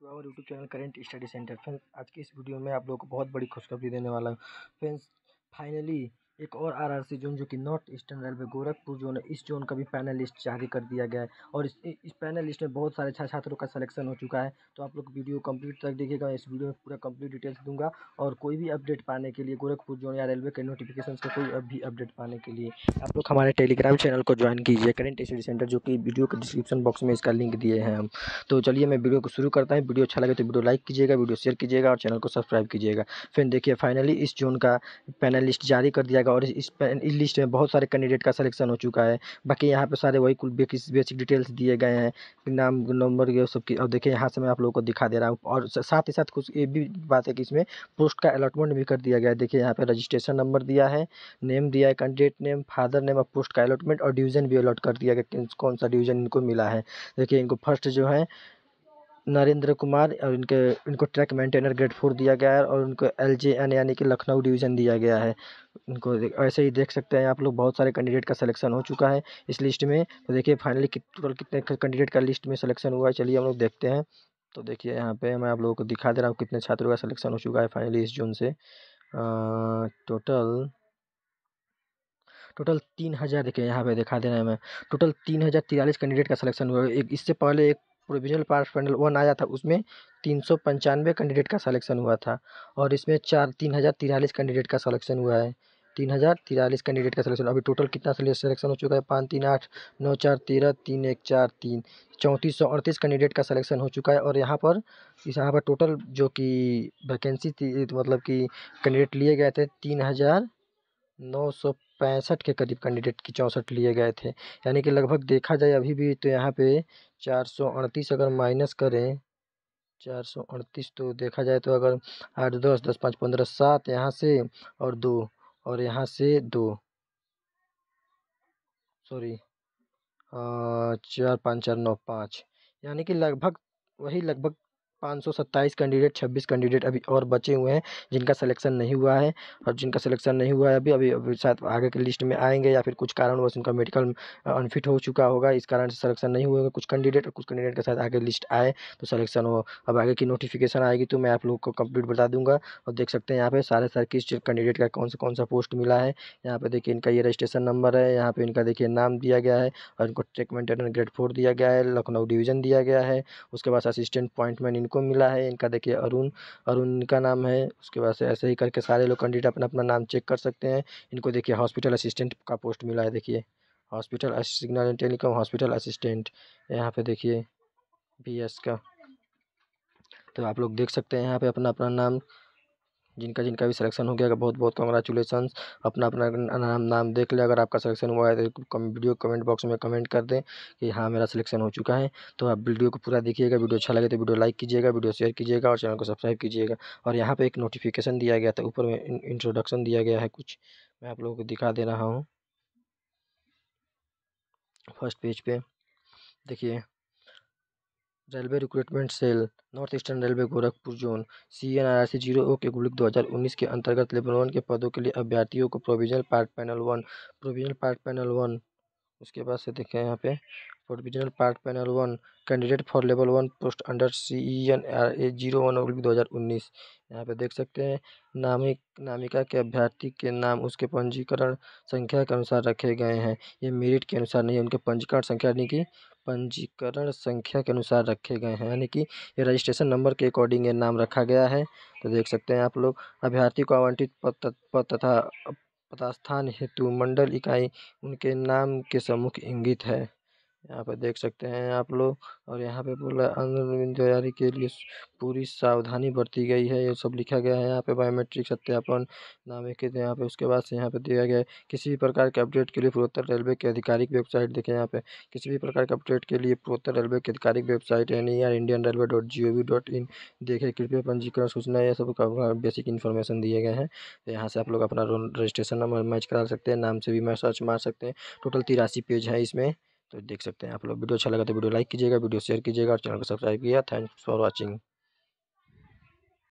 to our YouTube channel current study centre friends आज की इस वीडियो में आप लोगों को बहुत बड़ी खुशखबरी देने वाला हूँ फ्रेंड्स फाइनली एक और आरआरसी जोन जो कि north eastern railway Gorakhpur zone है इस जोन का भी पैनल लिस्ट जारी कर दिया गया है और इस इस पैनल लिस्ट में बहुत सारे छात्र छात्रों का सिलेक्शन हो चुका है तो आप लोग वीडियो कंप्लीट तक देखिएगा इस वीडियो में पूरा कंप्लीट डिटेल्स दूंगा और कोई भी अपडेट पाने के लिए गोरखपुर जोन या रेलवे के नोटिफिकेशन का कोई भी अपडेट पाने के लिए आप लोग हमारे टेलीग्राम चैनल को ज्वाइन कीजिए करेंट स्टडी सेंटर जो कि वीडियो के डिस्क्रिप्शन बॉक्स में इसका लिंक दिए हैं हम तो चलिए मैं वीडियो को शुरू करता हूँ वीडियो अच्छा लगे तो वीडियो लाइक कीजिएगा वीडियो शेयर कीजिएगा और चैनल को सब्सक्राइब कीजिएगा फिर देखिए फाइनली इस जोन का पैनल लिस्ट जारी कर दिया जाएगा और इस इस लिस्ट में बहुत सारे कैंडिडेट का सिलेक्शन हो चुका है बाकी यहाँ पे सारे वही कुल बेसिक डिटेल्स दिए गए हैं नाम नंबर ये सब की और देखिए यहाँ से मैं आप लोगों को दिखा दे रहा हूँ और साथ ही साथ कुछ ये भी बात है कि इसमें पोस्ट का अलॉटमेंट भी कर दिया गया है देखिए यहाँ पर रजिस्ट्रेशन नंबर दिया है नेम दिया है कैंडिडेट नेम फादर नेम और पोस्ट का अलॉटमेंट और डिवीज़न भी अलॉट कर दिया गया कौन सा डिवीज़न इनको मिला है देखिए इनको फर्स्ट जो है नरेंद्र कुमार और इनके इनको ट्रैक मेंटेनर ग्रेड फोर दिया गया है और उनको एल जे एन यानी कि लखनऊ डिवीज़न दिया गया है उनको ऐसे ही देख सकते हैं आप लोग बहुत सारे कैंडिडेट का सिलेक्शन हो चुका है इस लिस्ट में तो देखिए फाइनली टोटल कितने कैंडिडेट का लिस्ट में सिलेक्शन हुआ है चलिए हम लोग देखते हैं तो देखिए यहाँ पे मैं आप लोगों को दिखा दे रहा हूँ कितने छात्रों का सलेक्शन हो चुका है फाइनली इस जून से टोटल टोटल तीन हज़ार देखिए यहाँ पे दिखा दे रहा है मैं टोटल तीन हज़ार तिरालीस कैंडिडेट का सिलेक्शन हुआ है एक इससे पहले एक प्रोविजनल पास फाइनल वन आया था उसमें तीन सौ पंचानवे कैंडिडेट का सलेक्शन हुआ था और इसमें चार तीन हज़ार तिरालीस कैंडिडेट का सलेक्शन हुआ है तीन हज़ार तिरालीस कैंडिडेट का सलेक्शन अभी टोटल कितना सलेक्शन हो चुका है पाँच तीन आठ नौ चार तेरह तीन एक चार तीन चौंतीस सौ अड़तीस कैंडिडेट का सलेक्शन हो चुका है और यहाँ पर इस यहाँ पर टोटल जो कि वैकेंसी थी मतलब कि कैंडिडेट लिए गए थे तीन हज़ार नौ सौ पैंसठ के करीब कैंडिडेट की चौंसठ लिए गए थे यानी कि लगभग देखा जाए अभी भी तो यहाँ पे चार सौ अड़तीस अगर माइनस करें चार सौ अड़तीस तो देखा जाए तो अगर आठ दस दस पाँच पंद्रह सात यहाँ से और दो और यहाँ से दो सॉरी चार पाँच चार नौ पाँच यानी कि लगभग वही लगभग पाँच सौ सत्ताईस कैंडिडेट छब्बीस कैंडिडेट अभी और बचे हुए हैं जिनका सिलेक्शन नहीं हुआ है और जिनका सिलेक्शन नहीं हुआ है अभी अभी अभी शायद आगे की लिस्ट में आएंगे या फिर कुछ कारणवश उनका मेडिकल अनफिट हो चुका होगा इस कारण से सिलेक्शन नहीं हुएगा कुछ कैंडिडेट और कुछ कैंडिडेट के साथ आगे लिस्ट आए तो सलेक्शन हो अब आगे की नोटिफिकेशन आएगी तो मैं आप लोग को कंप्लीट बता दूंगा और देख सकते हैं यहाँ पर सारे सारे किस कैंडिडेट का कौन सा कौन सा पोस्ट मिला है यहाँ पर देखिए इनका ये रजिस्ट्रेशन नंबर है यहाँ पर इनका देखिए नाम दिया गया है और इनको ट्रेक ग्रेड फोर दिया गया है लखनऊ डिवीज़न दिया गया है उसके बाद असिस्टेंट अपॉइंटमेंट इनको मिला है इनका देखिए अरुण अरुण का नाम है उसके बाद से ऐसे ही करके सारे लोग कैंडिडेट अपना अपना नाम चेक कर सकते हैं इनको देखिए हॉस्पिटल असिस्टेंट का पोस्ट मिला है देखिए hospital signal and telecom hospital assistant यहाँ पे देखिए बी का तो आप लोग देख सकते हैं यहाँ पे अपना अपना नाम जिनका जिनका भी सिलेक्शन हो गया बहुत बहुत कॉन्ग्रेचुलेसन अपना अपना नाम नाम देख लें अगर आपका सिलेक्शन हुआ है तो वीडियो कमेंट बॉक्स में कमेंट कर दें कि हाँ मेरा सिलेक्शन हो चुका है तो आप वीडियो को पूरा देखिएगा वीडियो अच्छा लगे तो वीडियो लाइक कीजिएगा वीडियो शेयर कीजिएगा और चैनल को सब्सक्राइब कीजिएगा और यहाँ पर एक नोटिफिकेशन दिया गया था ऊपर में इंट्रोडक्शन दिया गया है कुछ मैं आप लोगों को दिखा दे रहा हूँ फर्स्ट पेज पर देखिए railway recruitment cell north eastern railway Gorakhpur zone C N R C zero के गुलिक दो हज़ार उन्नीस के अंतर्गत लेबनवन के पदों के लिए अभ्यर्थियों को provisional part panel one provisional part panel one उसके बाद से देखें यहाँ पे provisional part panel one candidate for level one post under C E N R A zero one oblique दो हज़ार उन्नीस यहाँ पे देख सकते हैं नामिक नामिका के अभ्यर्थी के नाम उसके पंजीकरण संख्या के अनुसार रखे गए हैं ये मेरिट के अनुसार नहीं उनके पंजीकरण संख्या यानी कि पंजीकरण संख्या के अनुसार रखे गए हैं यानी कि ये रजिस्ट्रेशन नंबर के अकॉर्डिंग ये नाम रखा गया है तो देख सकते हैं आप लोग अभ्यर्थी को आवंटित पद तथा पदास्थान हेतु मंडल इकाई उनके नाम के सम्मुख इंगित है यहाँ पे देख सकते हैं आप लोग और यहाँ पे बोला तैयारी के लिए पूरी सावधानी बरती गई है ये सब लिखा गया है यहाँ पे बायोमेट्रिक सत्यापन नाम एक यहाँ पे उसके बाद से यहाँ पे दिया गया है किसी भी प्रकार के अपडेट के लिए पूर्वोत्तर रेलवे के आधिकारिक वेबसाइट देखें यहाँ पे किसी भी प्रकार के अपडेट के लिए पूर्वोत्तर रेलवे की आधिकारिक website N E R Indian railway dot G O V dot in देखें कृपया पंजीकरण सूचना यह सब बेसिक इन्फॉर्मेशन दिए गए हैं तो यहाँ से आप लोग अपना रजिस्ट्रेशन नंबर मैच करा सकते हैं नाम से भी मैच सर्च मार सकते हैं टोटल तिरासी पेज है इसमें तो देख सकते हैं आप लोग वीडियो अच्छा लगा तो वीडियो लाइक कीजिएगा वीडियो शेयर कीजिएगा और चैनल को सब्सक्राइब किया थैंक्स फॉर वॉचिंग